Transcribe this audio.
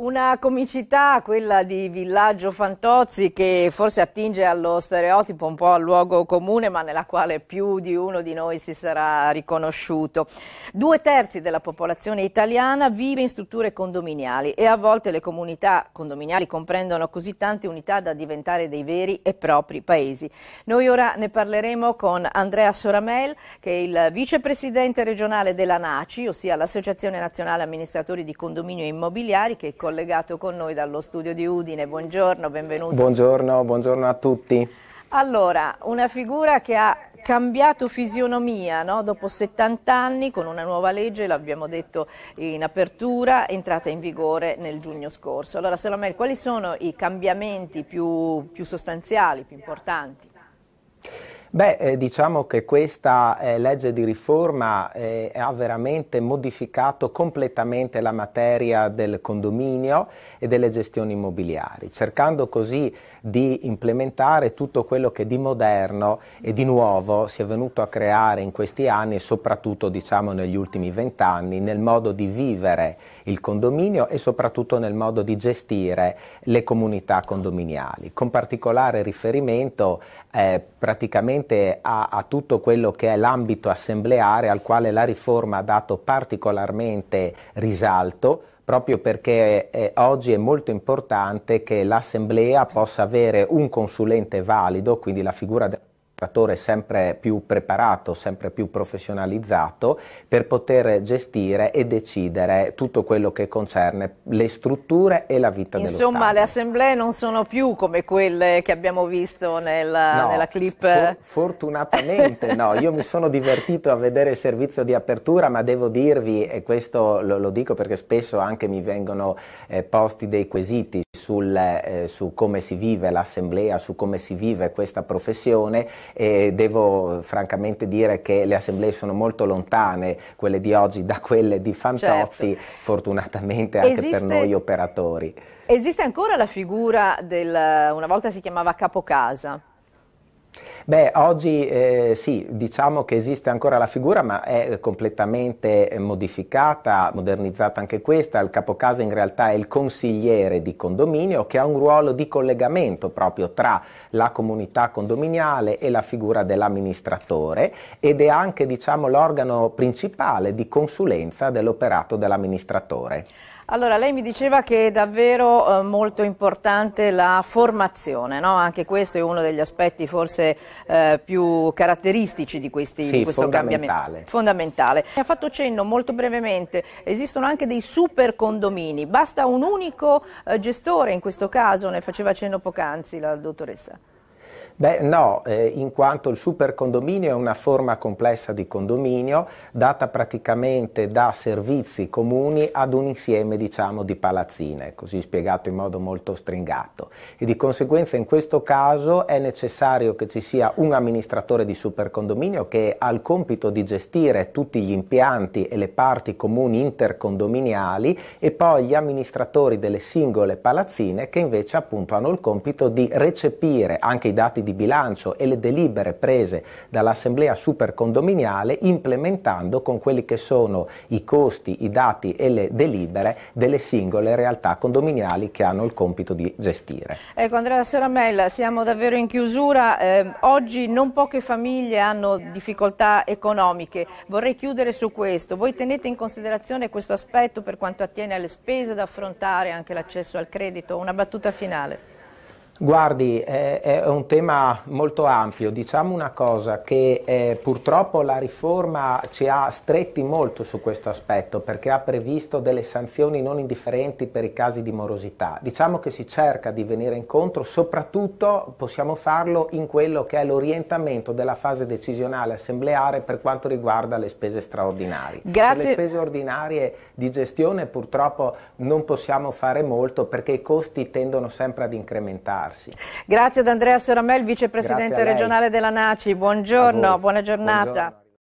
Una comicità, quella di Villaggio Fantozzi, che forse attinge allo stereotipo, un po' al luogo comune, ma nella quale più di uno di noi si sarà riconosciuto. Due terzi della popolazione italiana vive in strutture condominiali e a volte le comunità condominiali comprendono così tante unità da diventare dei veri e propri paesi. Noi ora ne parleremo con Andrea Soramel, che è il vicepresidente regionale della NACI, ossia l'Associazione Nazionale Amministratori di Condominio Immobiliari, che è collegato con noi dallo studio di Udine. Buongiorno, benvenuto. Buongiorno, buongiorno a tutti. Allora, una figura che ha cambiato fisionomia no? dopo 70 anni con una nuova legge, l'abbiamo detto in apertura, entrata in vigore nel giugno scorso. Allora Salomel, quali sono i cambiamenti più, più sostanziali, più importanti? Beh, eh, diciamo che questa eh, legge di riforma eh, ha veramente modificato completamente la materia del condominio e delle gestioni immobiliari, cercando così di implementare tutto quello che di moderno e di nuovo si è venuto a creare in questi anni e soprattutto diciamo, negli ultimi vent'anni nel modo di vivere il condominio e soprattutto nel modo di gestire le comunità condominiali, con particolare riferimento praticamente relativamente a, a tutto quello che è l'ambito assembleare al quale la riforma ha dato particolarmente risalto proprio perché eh, oggi è molto importante che l'Assemblea possa avere un consulente valido, quindi la figura del sempre più preparato, sempre più professionalizzato per poter gestire e decidere tutto quello che concerne le strutture e la vita Insomma, dello Insomma, le assemblee non sono più come quelle che abbiamo visto nella, no, nella clip. For fortunatamente no, io mi sono divertito a vedere il servizio di apertura, ma devo dirvi, e questo lo, lo dico perché spesso anche mi vengono eh, posti dei quesiti sul, eh, su come si vive l'assemblea, su come si vive questa professione e devo francamente dire che le assemblee sono molto lontane, quelle di oggi, da quelle di Fantozzi, certo. fortunatamente anche Esiste... per noi operatori. Esiste ancora la figura del, una volta si chiamava capocasa, Beh, oggi eh, sì, diciamo che esiste ancora la figura, ma è completamente eh, modificata, modernizzata anche questa. Il capocasa in realtà è il consigliere di condominio che ha un ruolo di collegamento proprio tra la comunità condominiale e la figura dell'amministratore ed è anche diciamo, l'organo principale di consulenza dell'operato dell'amministratore. Allora, lei mi diceva che è davvero eh, molto importante la formazione, no? anche questo è uno degli aspetti forse eh, più caratteristici di, questi, sì, di questo fondamentale. cambiamento. Fondamentale. Ha fatto cenno molto brevemente, esistono anche dei super condomini, basta un unico eh, gestore in questo caso, ne faceva cenno poc'anzi la dottoressa. Beh no, eh, in quanto il supercondominio è una forma complessa di condominio data praticamente da servizi comuni ad un insieme diciamo, di palazzine, così spiegato in modo molto stringato e di conseguenza in questo caso è necessario che ci sia un amministratore di supercondominio che ha il compito di gestire tutti gli impianti e le parti comuni intercondominiali e poi gli amministratori delle singole palazzine che invece appunto hanno il compito di recepire anche i dati di di bilancio e le delibere prese dall'Assemblea supercondominiale implementando con quelli che sono i costi, i dati e le delibere delle singole realtà condominiali che hanno il compito di gestire. Ecco Andrea Seramella, siamo davvero in chiusura, eh, oggi non poche famiglie hanno difficoltà economiche, vorrei chiudere su questo, voi tenete in considerazione questo aspetto per quanto attiene alle spese da affrontare, anche l'accesso al credito, una battuta finale? Guardi, eh, è un tema molto ampio. Diciamo una cosa, che eh, purtroppo la riforma ci ha stretti molto su questo aspetto perché ha previsto delle sanzioni non indifferenti per i casi di morosità. Diciamo che si cerca di venire incontro, soprattutto possiamo farlo in quello che è l'orientamento della fase decisionale assembleare per quanto riguarda le spese straordinarie. Grazie. Per le spese ordinarie di gestione purtroppo non possiamo fare molto perché i costi tendono sempre ad incrementare rilassarsi. Grazie ad Andrea Soramel, vicepresidente regionale della NACI. Buongiorno, buona giornata. Buongiorno.